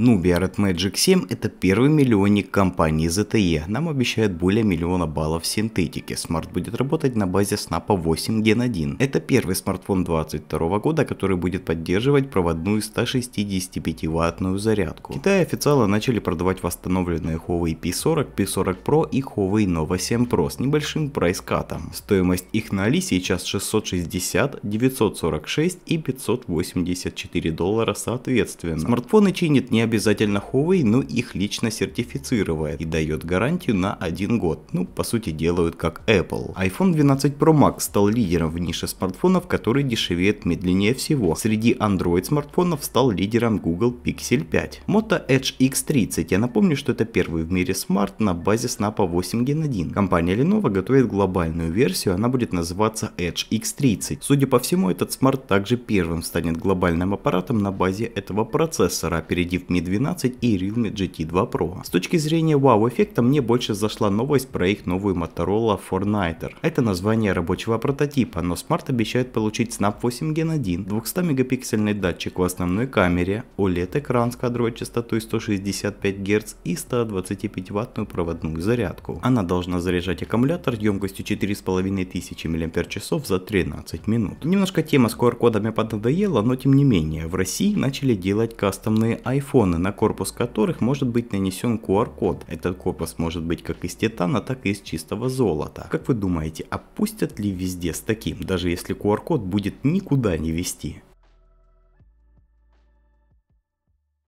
Nubia Red Magic 7 это первый миллионник компании ZTE. Нам обещают более миллиона баллов синтетики. Смарт будет работать на базе Snap 8 Gen 1. Это первый смартфон 2022 года, который будет поддерживать проводную 165 ваттную зарядку. В Китае официально начали продавать восстановленные Huawei P40, P40 Pro и Huawei Nova 7 Pro с небольшим прайс-катом. Стоимость их на Али сейчас 660, 946 и 584 доллара соответственно. Смартфоны чинит не обязательно Huawei, но их лично сертифицирует и дает гарантию на один год. Ну, по сути, делают как Apple. iPhone 12 Pro Max стал лидером в нише смартфонов, который дешевеет медленнее всего. Среди Android смартфонов стал лидером Google Pixel 5. Moto Edge X30. Я напомню, что это первый в мире смарт на базе Snap 8 Gen 1. Компания Lenovo готовит глобальную версию, она будет называться Edge X30. Судя по всему, этот смарт также первым станет глобальным аппаратом на базе этого процессора, опередив мир Redmi 12 и Realme GT2 Pro. С точки зрения вау-эффекта мне больше зашла новость про их новую Motorola Forniter. Это название рабочего прототипа, но смарт обещает получить Snap 8 Gen 1, 200-мегапиксельный датчик в основной камере, OLED-экран с кадровой частотой 165 Гц и 125-ваттную проводную зарядку. Она должна заряжать аккумулятор емкостью 4500 мАч за 13 минут. Немножко тема с QR-кодами поднадоела, но тем не менее, в России начали делать кастомные iPhone иконы, на корпус которых может быть нанесен QR-код. Этот корпус может быть как из титана, так и из чистого золота. Как вы думаете, опустят ли везде с таким, даже если QR-код будет никуда не вести?